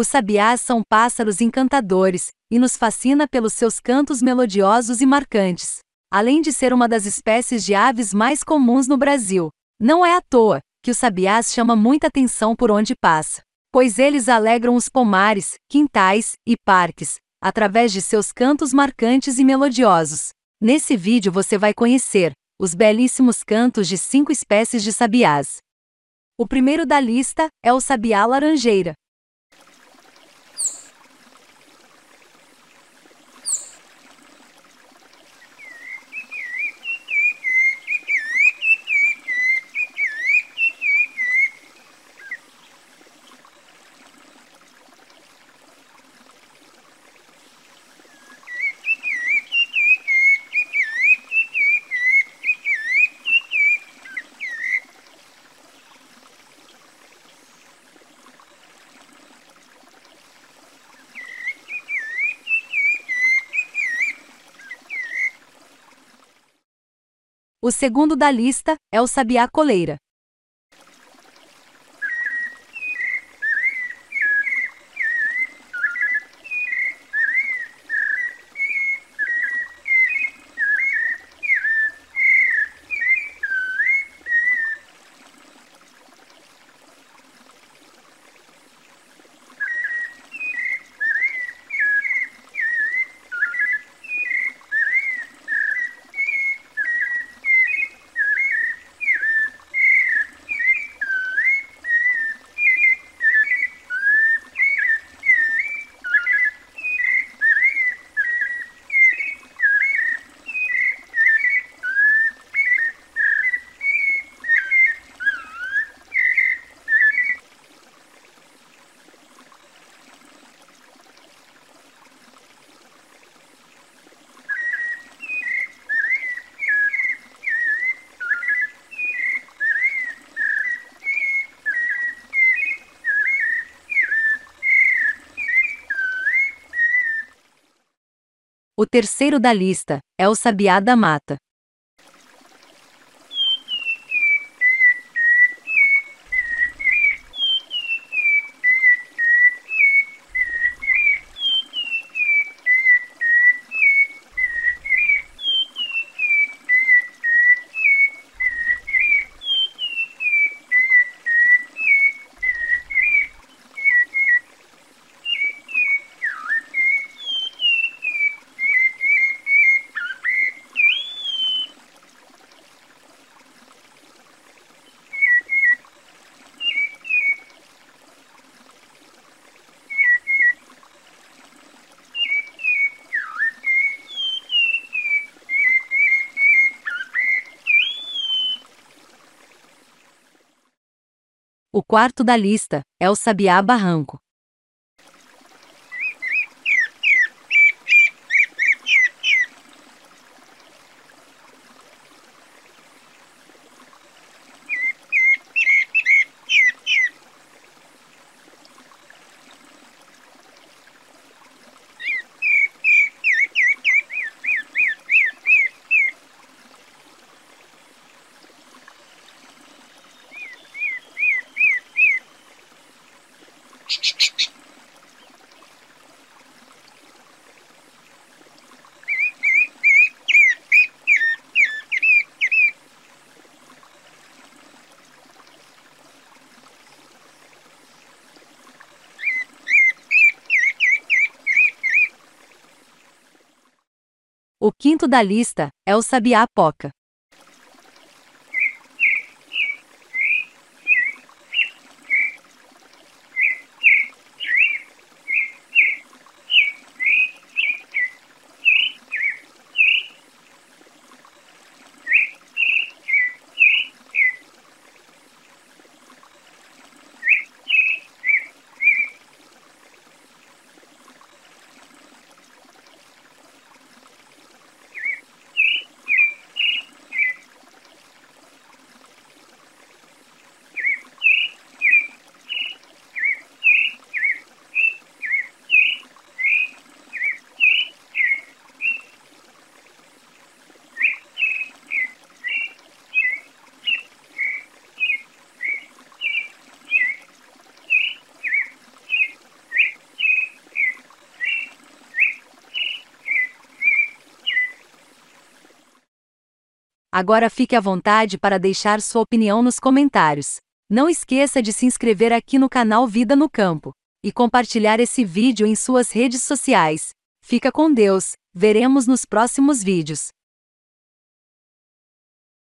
Os sabiás são pássaros encantadores e nos fascina pelos seus cantos melodiosos e marcantes. Além de ser uma das espécies de aves mais comuns no Brasil, não é à toa que o sabiás chama muita atenção por onde passa, pois eles alegram os pomares, quintais e parques, através de seus cantos marcantes e melodiosos. Nesse vídeo você vai conhecer os belíssimos cantos de cinco espécies de sabiás. O primeiro da lista é o sabiá laranjeira, O segundo da lista é o sabiá coleira, O terceiro da lista é o sabiá da mata. O quarto da lista é o Sabiá Barranco. O quinto da lista é o sabiá poca. Agora fique à vontade para deixar sua opinião nos comentários. Não esqueça de se inscrever aqui no canal Vida no Campo e compartilhar esse vídeo em suas redes sociais. Fica com Deus, veremos nos próximos vídeos.